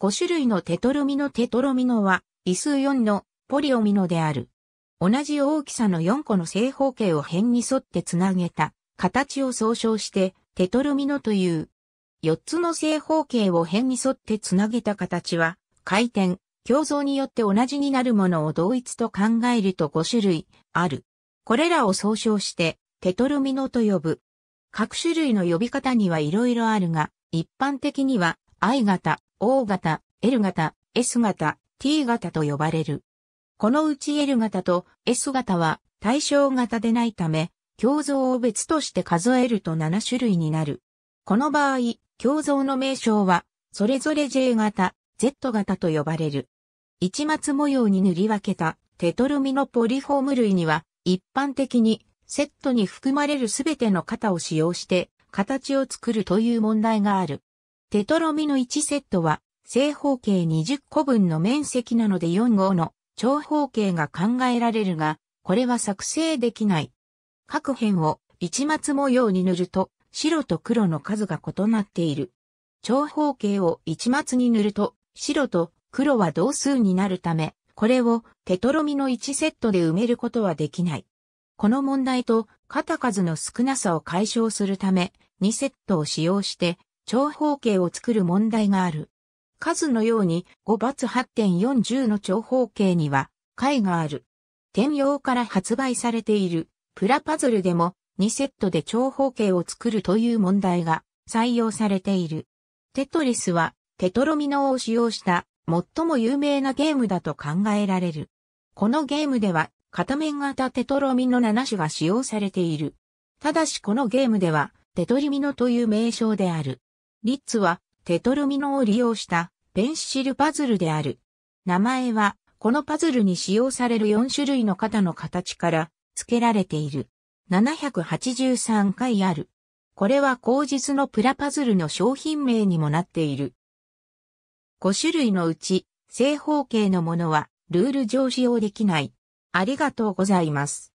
5種類のテトロミノテトロミノは、理数4のポリオミノである。同じ大きさの4個の正方形を辺に沿ってつなげた形を総称してテトロミノという。4つの正方形を辺に沿ってつなげた形は回転、競争によって同じになるものを同一と考えると5種類ある。これらを総称してテトロミノと呼ぶ。各種類の呼び方には色々あるが、一般的には I 型、O 型、L 型、S 型、T 型と呼ばれる。このうち L 型と S 型は対象型でないため、胸像を別として数えると7種類になる。この場合、胸像の名称は、それぞれ J 型、Z 型と呼ばれる。一末模様に塗り分けたテトルミのポリフォーム類には、一般的にセットに含まれるすべての型を使用して、形を作るという問題がある。テトロミの1セットは、正方形20個分の面積なので4号の長方形が考えられるが、これは作成できない。各辺を一末模様に塗ると、白と黒の数が異なっている。長方形を一末に塗ると、白と黒は同数になるため、これをテトロミの1セットで埋めることはできない。この問題と肩数の少なさを解消するため、2セットを使用して長方形を作る問題がある。数のように 5×8.40 の長方形には解がある。転用から発売されているプラパズルでも2セットで長方形を作るという問題が採用されている。テトリスはテトロミノを使用した最も有名なゲームだと考えられる。このゲームでは片面型テトロミノ7種が使用されている。ただしこのゲームではテトリミノという名称である。リッツはテトルミノを利用したペンシルパズルである。名前はこのパズルに使用される4種類の型の形から付けられている。783回ある。これは口実のプラパズルの商品名にもなっている。5種類のうち正方形のものはルール上使用できない。ありがとうございます。